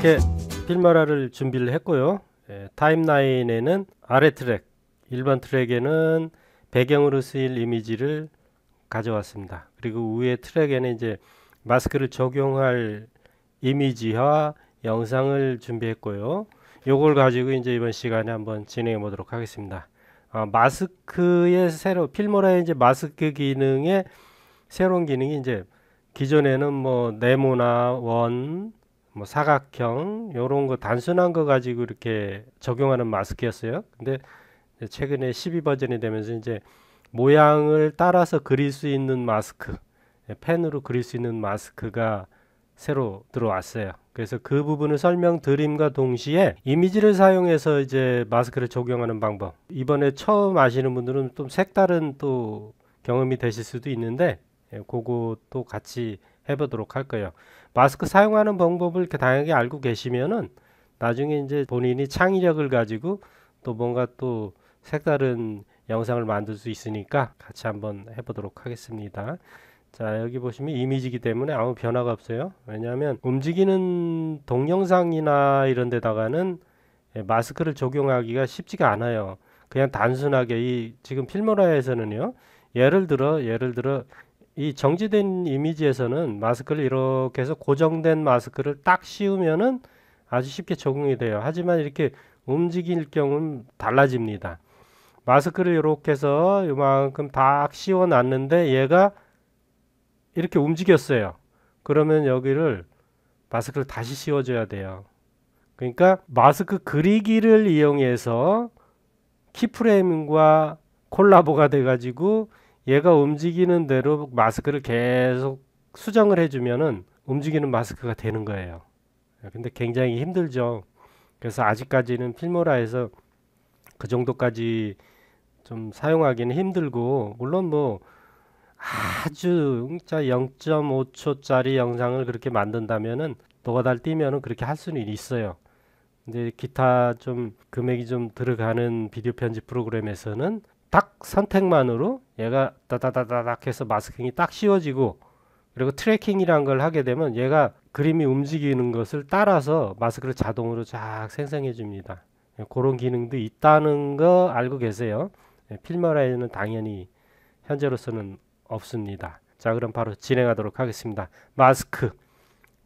이렇게 필마라를 준비를 했고요. 예, 타임라인에는 아래 트랙, 일반 트랙에는 배경으로 쓰일 이미지를 가져왔습니다. 그리고 위에 트랙에는 이제 마스크를 적용할 이미지와 영상을 준비했고요. 요걸 가지고 이제 이번 시간에 한번 진행해 보도록 하겠습니다. 아, 마스크의 새로 필모라의 이제 마스크 기능의 새로운 기능이 이제 기존에는 뭐 네모나 원뭐 사각형 요런 거 단순한 거 가지고 이렇게 적용하는 마스크였어요. 근데 최근에 12 버전이 되면서 이제 모양을 따라서 그릴 수 있는 마스크, 예, 펜으로 그릴 수 있는 마스크가 새로 들어왔어요. 그래서 그 부분을 설명드림과 동시에 이미지를 사용해서 이제 마스크를 적용하는 방법. 이번에 처음 아시는 분들은 좀 색다른 또 경험이 되실 수도 있는데 예, 그것도 같이 해보도록 할 거예요. 마스크 사용하는 방법을 이렇게 알고 계시면은 나중에 이제 본인이 창의력을 가지고 또 뭔가 또 색다른 영상을 만들 수 있으니까 같이 한번 해보도록 하겠습니다. 자 여기 보시면 이미지기 때문에 아무 변화가 없어요. 왜냐하면 움직이는 동영상이나 이런 데다가는 예, 마스크를 적용하기가 쉽지가 않아요. 그냥 단순하게 이 지금 필모라에서는요. 예를 들어 예를 들어 이 정지된 이미지에서는 마스크를 이렇게 해서 고정된 마스크를 딱 씌우면은 아주 쉽게 적응이 돼요. 하지만 이렇게 움직일 경우는 달라집니다. 마스크를 이렇게 해서 이만큼 딱 씌워 놨는데 얘가 이렇게 움직였어요. 그러면 여기를 마스크를 다시 씌워줘야 돼요. 그러니까 마스크 그리기를 이용해서 키프레임과 콜라보가 돼가지고 얘가 움직이는 대로 마스크를 계속 수정을 해주면은 움직이는 마스크가 되는 거예요. 근데 굉장히 힘들죠. 그래서 아직까지는 필모라에서 그 정도까지 좀 사용하기는 힘들고 물론 뭐 아주 0.5초짜리 영상을 그렇게 만든다면은 노가다를 뛰면은 그렇게 할 수는 있어요. 이제 기타 좀 금액이 좀 들어가는 비디오 편집 프로그램에서는 딱 선택만으로 얘가 따다다다닥 해서 마스킹이 딱 씌워지고 그리고 트래킹이란 걸 하게 되면 얘가 그림이 움직이는 것을 따라서 마스크를 자동으로 쫙 생성해 줍니다. 예, 그런 기능도 있다는 거 알고 계세요. 예, 필머라에는 당연히 현재로서는 없습니다. 자 그럼 바로 진행하도록 하겠습니다. 마스크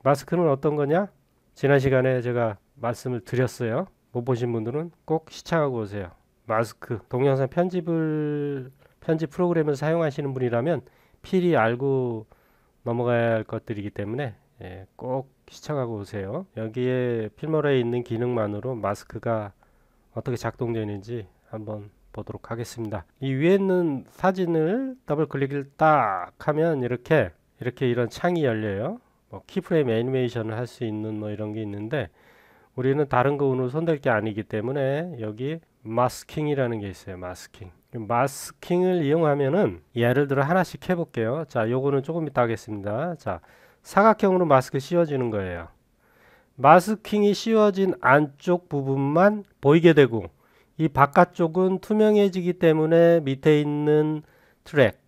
마스크는 어떤 거냐? 지난 시간에 제가 말씀을 드렸어요. 못 보신 분들은 꼭 시청하고 오세요. 마스크 동영상 편집을 편집 프로그램을 사용하시는 분이라면 필히 알고 넘어가야 할 것들이기 때문에 예, 꼭 시청하고 오세요. 여기에 필머라에 있는 기능만으로 마스크가 어떻게 작동되는지 한번 보도록 하겠습니다. 이 위에 있는 사진을 더블 클릭을 딱 하면 이렇게 이렇게 이런 창이 열려요. 뭐 키프레임 애니메이션을 할 수 있는 뭐 이런 게 있는데 우리는 다른 거 오늘 손댈 게 아니기 때문에 여기 마스킹이라는 게 있어요. 마스킹. 그 마스킹을 이용하면은 예를 들어 하나씩 해볼게요. 자, 요거는 조금 이따 하겠습니다. 자, 사각형으로 마스크 씌워지는 거예요. 마스킹이 씌워진 안쪽 부분만 보이게 되고 이 바깥쪽은 투명해지기 때문에 밑에 있는 트랙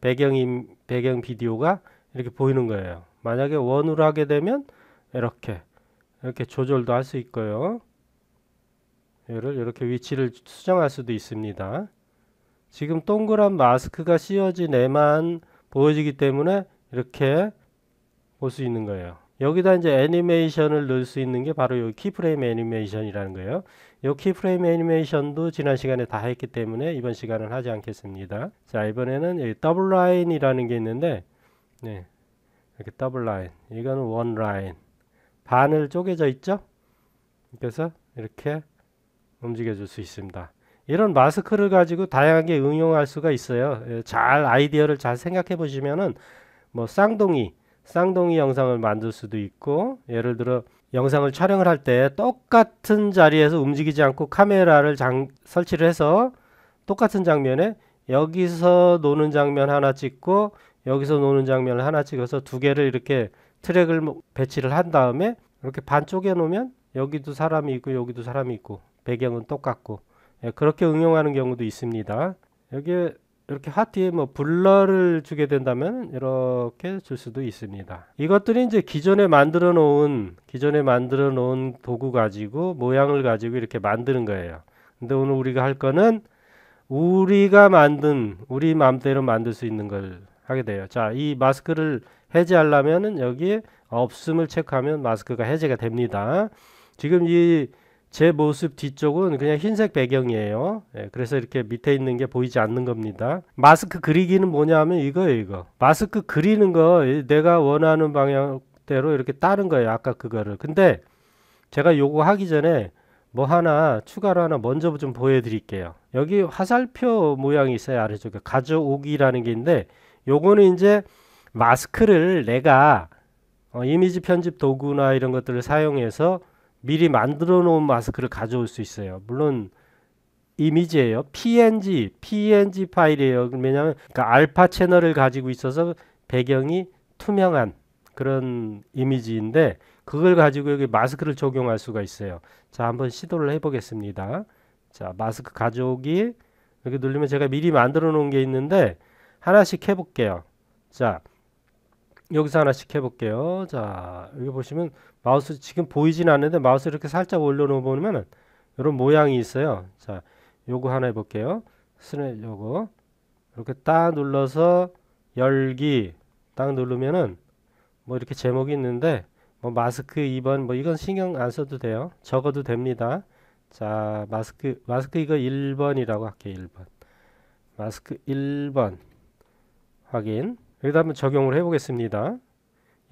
배경인 배경 비디오가 이렇게 보이는 거예요. 만약에 원으로 하게 되면 이렇게 이렇게 조절도 할 수 있고요. 얘를 이렇게 위치를 수정할 수도 있습니다. 지금 동그란 마스크가 씌워진 애만 보여지기 때문에 이렇게 볼 수 있는 거예요. 여기다 이제 애니메이션을 넣을 수 있는 게 바로 이 키프레임 애니메이션이라는 거예요. 이 키프레임 애니메이션도 지난 시간에 다 했기 때문에 이번 시간은 하지 않겠습니다. 자 이번에는 여기 더블 라인이라는 게 있는데 네, 이렇게 더블 라인 이거는 원 라인 반을 쪼개져 있죠? 그래서 이렇게 움직여줄 수 있습니다. 이런 마스크를 가지고 다양하게 응용할 수가 있어요. 예, 잘 아이디어를 잘 생각해 보시면은 뭐 쌍둥이 쌍둥이 영상을 만들 수도 있고 예를 들어 영상을 촬영을 할 때 똑같은 자리에서 움직이지 않고 카메라를 장, 설치를 해서 똑같은 장면에 여기서 노는 장면 하나 찍고 여기서 노는 장면을 하나 찍어서 두 개를 이렇게 트랙을 뭐 배치를 한 다음에 이렇게 반쪽에 놓으면 여기도 사람이 있고 여기도 사람이 있고 배경은 똑같고 예, 그렇게 응용하는 경우도 있습니다. 여기 이렇게 하트에 뭐 블러를 주게 된다면 이렇게 줄 수도 있습니다. 이것들이 이제 기존에 만들어 놓은 기존에 만들어 놓은 도구 가지고 모양을 가지고 이렇게 만드는 거예요. 근데 오늘 우리가 할 거는 우리가 만든 우리 마음대로 만들 수 있는 걸 하게 돼요. 자, 이 마스크를 해제하려면은 여기 없음을 체크하면 마스크가 해제가 됩니다. 지금 이제 모습 뒤쪽은 그냥 흰색 배경이에요. 예, 그래서 이렇게 밑에 있는 게 보이지 않는 겁니다. 마스크 그리기는 뭐냐 하면 이거예요, 이거. 마스크 그리는 거 내가 원하는 방향대로 이렇게 따는 거예요. 아까 그거를. 근데 제가 요거 하기 전에 뭐 하나 추가로 하나 먼저 좀 보여드릴게요. 여기 화살표 모양이 있어요. 아래쪽에 가져오기라는 게 있는데 요거는 이제 마스크를 내가 어, 이미지 편집 도구나 이런 것들을 사용해서 미리 만들어 놓은 마스크를 가져올 수 있어요. 물론 이미지예요. PNG, PNG 파일이에요. 왜냐하면 그 알파 채널을 가지고 있어서 배경이 투명한 그런 이미지인데 그걸 가지고 여기 마스크를 적용할 수가 있어요. 자, 한번 시도를 해보겠습니다. 자, 마스크 가져오기 이렇게 누르면 제가 미리 만들어 놓은 게 있는데 하나씩 해볼게요. 자, 여기서 하나씩 해볼게요. 자, 여기 보시면 마우스 지금 보이진 않는데 마우스 이렇게 살짝 올려놓으면 이런 모양이 있어요. 자, 요거 하나 해볼게요. 스냅 요거 이렇게 딱 눌러서 열기 딱 누르면은 뭐 이렇게 제목이 있는데 뭐 마스크 2번 뭐 이건 신경 안 써도 돼요. 적어도 됩니다. 자, 마스크 마스크 이거 1번이라고 할게요. 1번. 마스크 1번. 확인. 여기다 한번 적용을 해보겠습니다.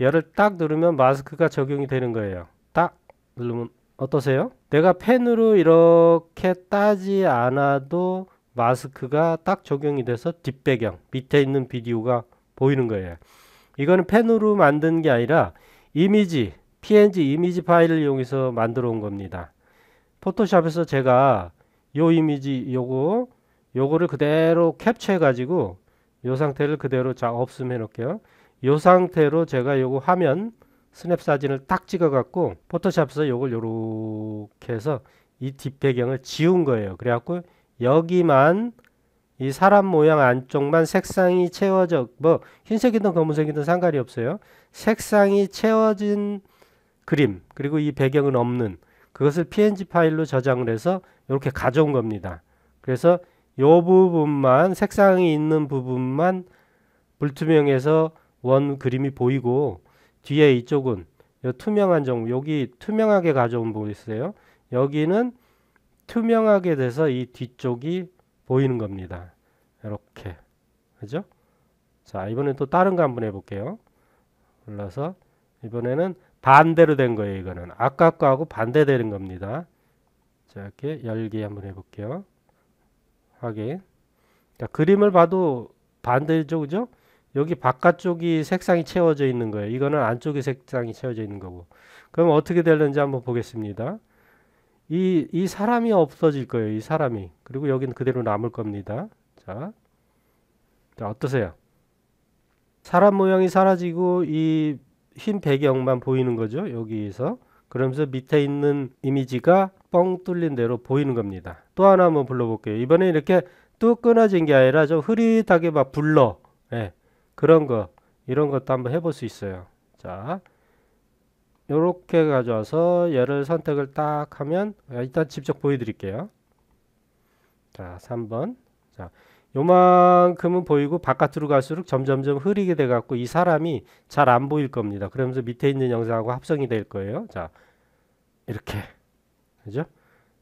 얘를 딱 누르면 마스크가 적용이 되는 거예요. 딱 누르면 어떠세요? 내가 펜으로 이렇게 따지 않아도 마스크가 딱 적용이 돼서 뒷배경 밑에 있는 비디오가 보이는 거예요. 이거는 펜으로 만든 게 아니라 이미지 png 이미지 파일을 이용해서 만들어 온 겁니다. 포토샵에서 제가 요 이미지 요거 요거를 그대로 캡처해 가지고 요 상태를 그대로 자 없음 해놓을게요. 이 상태로 제가 요거 화면 스냅 사진을 딱 찍어갖고 포토샵에서 요걸 요렇게 해서 이 뒷배경을 지운 거예요. 그래갖고 여기만 이 사람 모양 안쪽만 색상이 채워져 뭐 흰색이든 검은색이든 상관이 없어요. 색상이 채워진 그림 그리고 이 배경은 없는 그것을 PNG 파일로 저장을 해서 이렇게 가져온 겁니다. 그래서 요 부분만 색상이 있는 부분만 불투명해서 원 그림이 보이고 뒤에 이쪽은 요 투명한 정보 여기 투명하게 가져온 보있어요 여기는 투명하게 돼서 이 뒤쪽이 보이는 겁니다. 이렇게 그죠? 자 이번엔 또 다른 거 한번 해볼게요. 올라서 이번에는 반대로 된 거예요. 이거는 아까 거하고 반대되는 겁니다. 자 이렇게 열기 한번 해볼게요. 확인. 자, 그러니까 그림을 봐도 반대죠, 그죠? 여기 바깥쪽이 색상이 채워져 있는 거예요. 이거는 안쪽에 색상이 채워져 있는 거고. 그럼 어떻게 되는지 한번 보겠습니다. 이, 이 사람이 없어질 거예요. 이 사람이. 그리고 여기는 그대로 남을 겁니다. 자. 자, 어떠세요? 사람 모양이 사라지고 이 흰 배경만 보이는 거죠. 여기에서. 그러면서 밑에 있는 이미지가 뻥 뚫린 대로 보이는 겁니다. 또 하나 한번 불러볼게요. 이번에 이렇게 뚝 끊어진 게 아니라 좀 흐릿하게 막 불러. 예. 그런 거, 이런 것도 한번 해볼 수 있어요. 자. 요렇게 가져와서 얘를 선택을 딱 하면 일단 직접 보여드릴게요. 자, 3번. 자, 요만큼은 보이고 바깥으로 갈수록 점점점 흐리게 돼 갖고 이 사람이 잘 안 보일 겁니다. 그러면서 밑에 있는 영상하고 합성이 될 거예요. 자, 이렇게. 그죠?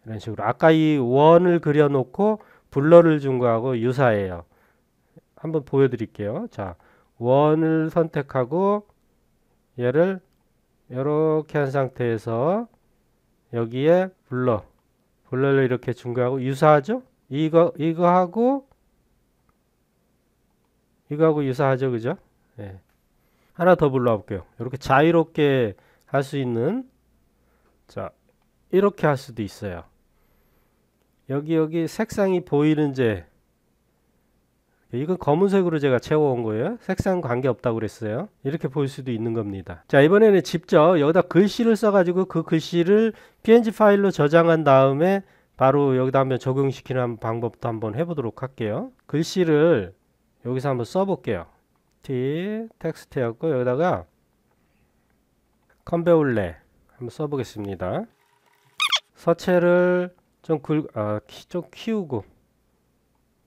이런 식으로 아까 이 원을 그려놓고 블러를 준 거하고 유사해요. 한번 보여드릴게요. 자, 원을 선택하고 얘를 이렇게 한 상태에서 여기에 블러, 블러를 이렇게 준 거하고 유사하죠? 이거 이거하고 이거하고 유사하죠, 그죠? 예. 하나 더 불러볼게요. 이렇게 자유롭게 할 수 있는 자 이렇게 할 수도 있어요. 여기 여기 색상이 보이는지 이건 검은색으로 제가 채워온 거예요. 색상 관계없다고 그랬어요. 이렇게 볼 수도 있는 겁니다. 자 이번에는 직접 여기다 글씨를 써가지고 그 글씨를 png 파일로 저장한 다음에 바로 여기다 한번 적용시키는 방법도 한번 해보도록 할게요. 글씨를 여기서 한번 써볼게요. t 텍스트였고 여기다가 컴베올레 한번 써보겠습니다. 서체를 좀 굵, 아, 키, 좀 키우고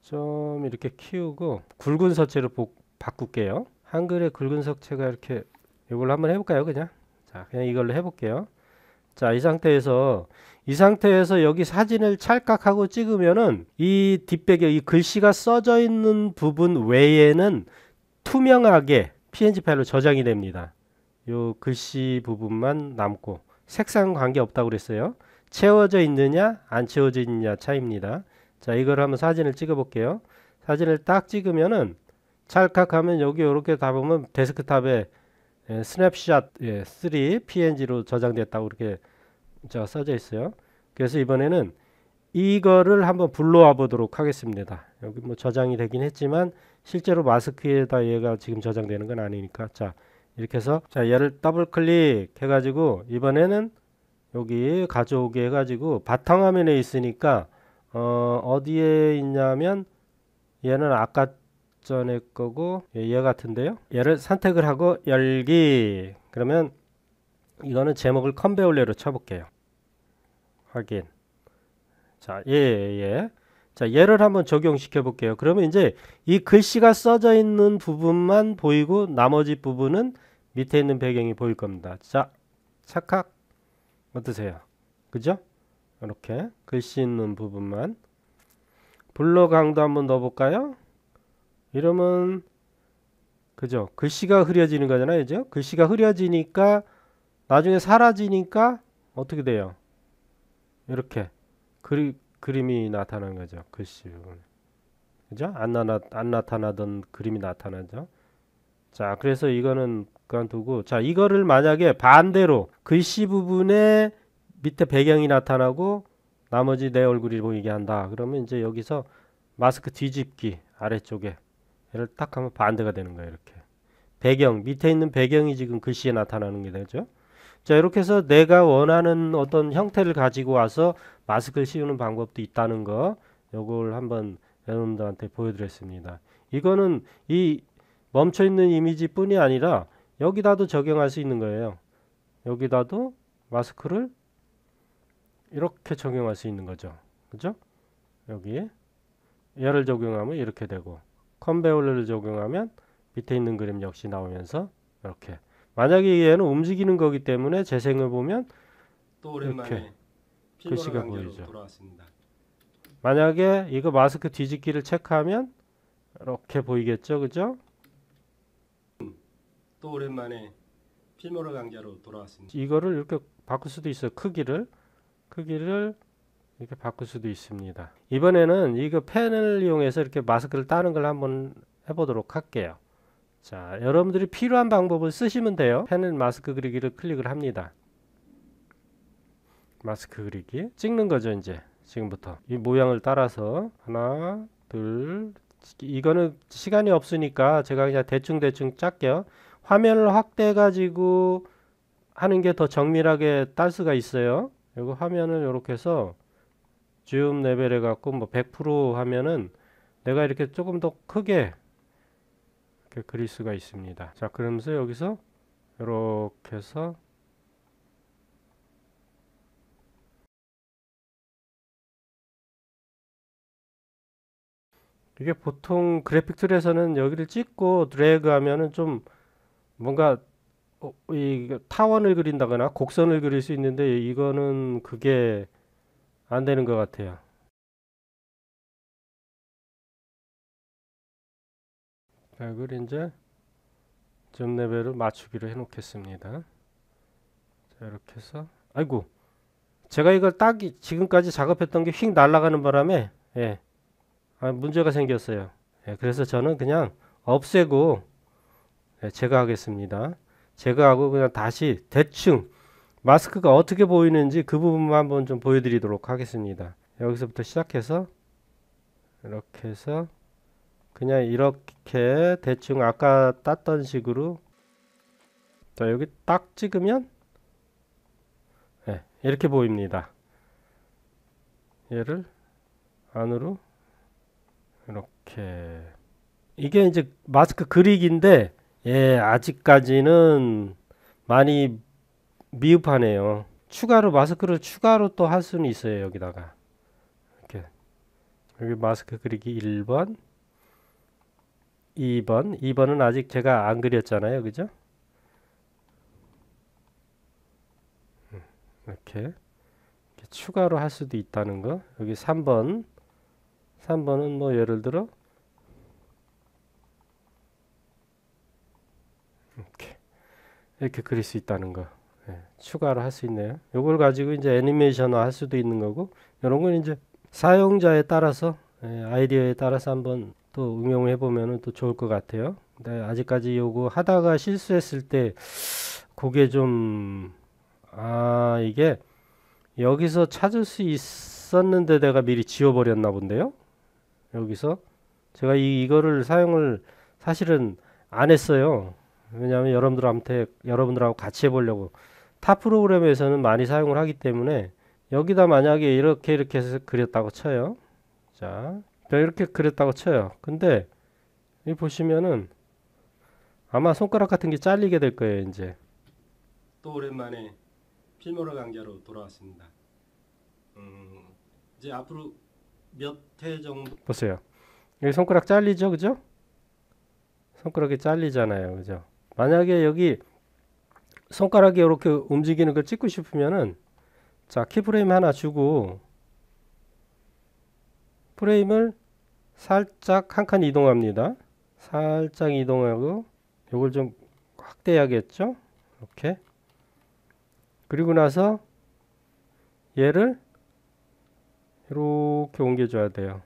좀 이렇게 키우고 굵은 서체로 보, 바꿀게요. 한글의 굵은 서체가 이렇게 이걸로 한번 해볼까요? 그냥 자 그냥 이걸로 해볼게요. 자, 이 상태에서 이 상태에서 여기 사진을 찰칵하고 찍으면은 이 뒷백에 이 글씨가 써져 있는 부분 외에는 투명하게 PNG 파일로 저장이 됩니다. 요 글씨 부분만 남고 색상 관계 없다고 그랬어요. 채워져 있느냐 안 채워져 있느냐 차입니다. 자 이걸 한번 사진을 찍어 볼게요. 사진을 딱 찍으면은 찰칵하면 여기 이렇게 다 보면 데스크탑에 예, 스냅샷 예, 3 PNG로 저장됐다고 이렇게 써져 있어요. 그래서 이번에는 이거를 한번 불러와 보도록 하겠습니다. 여기 뭐 저장이 되긴 했지만 실제로 마스크에다 얘가 지금 저장되는 건 아니니까 자 이렇게 해서 자 얘를 더블 클릭해 가지고 이번에는 여기 가져오게 해가지고 바탕화면에 있으니까 어, 어디에 있냐면 얘는 아까 전에 거고 얘 같은데요 얘를 선택을 하고 열기 그러면 이거는 제목을 컨베올레로 쳐볼게요 확인 자예 예, 예. 자 얘를 한번 적용시켜 볼게요 그러면 이제 이 글씨가 써져 있는 부분만 보이고 나머지 부분은 밑에 있는 배경이 보일 겁니다 자 착각 어떠세요? 그죠? 이렇게 글씨 있는 부분만 블러 강도 한번 넣어볼까요? 이러면 그죠? 글씨가 흐려지는 거잖아요. 그죠? 글씨가 흐려지니까 나중에 사라지니까 어떻게 돼요? 이렇게 그리, 그림이 나타나는 거죠. 글씨 부분. 그죠? 안, 나안 나타나던 그림이 나타나죠. 자, 그래서 이거는 그만두고 자, 이거를 만약에 반대로 글씨 부분에 밑에 배경이 나타나고 나머지 내 얼굴이 보이게 한다. 그러면 이제 여기서 마스크 뒤집기 아래쪽에 얘를 딱 하면 반대가 되는 거예요. 이렇게. 배경, 밑에 있는 배경이 지금 글씨에 나타나는 게 되죠. 자, 이렇게 해서 내가 원하는 어떤 형태를 가지고 와서 마스크를 씌우는 방법도 있다는 거, 요걸 한번 여러분들한테 보여드렸습니다. 이거는 이 멈춰 있는 이미지뿐이 아니라 여기다도 적용할 수 있는 거예요. 여기다도 마스크를 이렇게 적용할 수 있는 거죠. 그죠? 여기에 얘를 적용하면 이렇게 되고 컨베올러를 적용하면 밑에 있는 그림 역시 나오면서 이렇게 만약에 얘는 움직이는 거기 때문에 재생을 보면 또 오랜만에 글씨가 보이죠. 돌아왔습니다. 만약에 이거 마스크 뒤집기를 체크하면 이렇게 보이겠죠. 그죠? 또 오랜만에 필모르 강좌로 돌아왔습니다. 이거를 이렇게 바꿀 수도 있어요. 크기를 크기를 이렇게 바꿀 수도 있습니다. 이번에는 이거 펜을 이용해서 이렇게 마스크를 따는 걸 한번 해보도록 할게요. 자, 여러분들이 필요한 방법을 쓰시면 돼요. 펜을 마스크 그리기를 클릭을 합니다. 마스크 그리기 찍는 거죠 이제 지금부터 이 모양을 따라서 하나 둘 이거는 시간이 없으니까 제가 그냥 대충대충 짤게요 화면을 확대해 가지고 하는 게 더 정밀하게 딸 수가 있어요 이거 화면을 이렇게 해서 줌 레벨 해갖고 뭐 100% 하면은 내가 이렇게 조금 더 크게 이렇게 그릴 수가 있습니다 자 그러면서 여기서 이렇게 해서 이게 보통 그래픽 툴에서는 여기를 찍고 드래그 하면은 좀 뭔가 어, 이 타원을 그린다거나 곡선을 그릴 수 있는데 이거는 그게 안 되는 것 같아요. 벽을 이제 점 레벨을 맞추기로 해놓겠습니다. 자, 이렇게 해서 아이고 제가 이걸 딱 지금까지 작업했던 게 휙 날아가는 바람에 예, 아, 문제가 생겼어요. 예, 그래서 저는 그냥 없애고 예, 제가 하겠습니다. 제가 하고 그냥 다시 대충 마스크가 어떻게 보이는지 그 부분만 한번 좀 보여드리도록 하겠습니다. 여기서부터 시작해서 이렇게 해서 그냥 이렇게 대충 아까 땄던 식으로 자 여기 딱 찍으면 네, 이렇게 보입니다. 얘를 안으로 이렇게 이게 이제 마스크 그릭인데 예, 아직까지는 많이 미흡하네요. 추가로 마스크를 추가로 또 할 수는 있어요. 여기다가 이렇게 여기 마스크 그리기 1번, 2번, 2번은 아직 제가 안 그렸잖아요, 그죠? 음, 이렇게, 이렇게 추가로 할 수도 있다는 거. 여기 3번, 3번은 뭐 예를 들어 이렇게 그릴 수 있다는 거 예, 추가를 할수 있네요. 이걸 가지고 이제 애니메이션할 수도 있는 거고 이런 건 이제 사용자에 따라서 예, 아이디어에 따라서 한번 또 응용해 보면또 좋을 것 같아요. 근데 아직까지 요거 하다가 실수했을 때 그게 좀 아 이게 여기서 찾을 수 있었는데 내가 미리 지워버렸나 본데요. 여기서 제가 이, 이거를 사용을 사실은 안 했어요. 왜냐하면 여러분들한테 여러분들하고 같이 해보려고 타 프로그램에서는 많이 사용을 하기 때문에 여기다 만약에 이렇게 이렇게 해서 그렸다고 쳐요 자 이렇게 그렸다고 쳐요 근데 이 보시면은 아마 손가락 같은 게 잘리게 될 거예요 이제 또 오랜만에 필모라 강좌로 돌아왔습니다 음, 이제 앞으로 몇회 정도 보세요 여기 손가락 잘리죠 그죠 손가락이 잘리잖아요 그죠 만약에 여기 손가락이 이렇게 움직이는 걸 찍고 싶으면은 자 키프레임 하나 주고 프레임을 살짝 한 칸 이동합니다. 살짝 이동하고 이걸 좀 확대해야겠죠? 이렇게 그리고 나서 얘를 이렇게 옮겨줘야 돼요.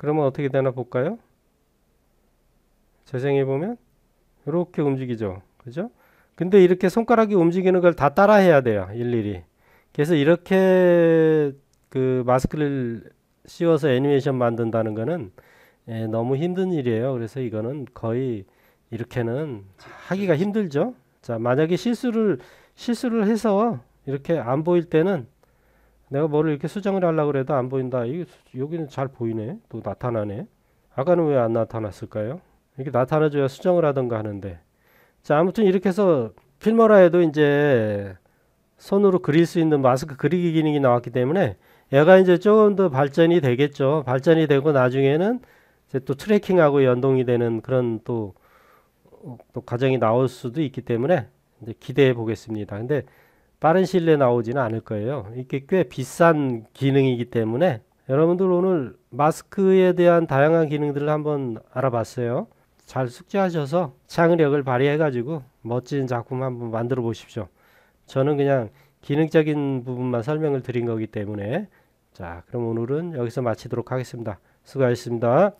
그러면 어떻게 되나 볼까요? 재생해 보면 이렇게 움직이죠. 그죠? 근데 이렇게 손가락이 움직이는 걸 다 따라 해야 돼요. 일일이. 그래서 이렇게 그 마스크를 씌워서 애니메이션 만든다는 거는 예, 너무 힘든 일이에요. 그래서 이거는 거의 이렇게는 하기가 힘들죠. 자, 만약에 실수를 실수를 해서 이렇게 안 보일 때는 내가 뭐를 이렇게 수정을 하려고 해도 안 보인다. 여기는 잘 보이네. 또 나타나네. 아까는 왜 안 나타났을까요? 이렇게 나타나줘야 수정을 하던가 하는데. 자, 아무튼 이렇게 해서 필모라에도 이제 손으로 그릴 수 있는 마스크 그리기 기능이 나왔기 때문에 얘가 이제 조금 더 발전이 되겠죠. 발전이 되고 나중에는 이제 또 트래킹하고 연동이 되는 그런 또, 어, 또 과정이 나올 수도 있기 때문에 기대해 보겠습니다. 근데 빠른 시일 내에 나오지는 않을 거예요. 이게 꽤 비싼 기능이기 때문에 여러분들 오늘 마스크에 대한 다양한 기능들을 한번 알아봤어요. 잘 숙지하셔서 창의력을 발휘해가지고 멋진 작품 한번 만들어 보십시오. 저는 그냥 기능적인 부분만 설명을 드린 거기 때문에 자 그럼 오늘은 여기서 마치도록 하겠습니다. 수고하셨습니다.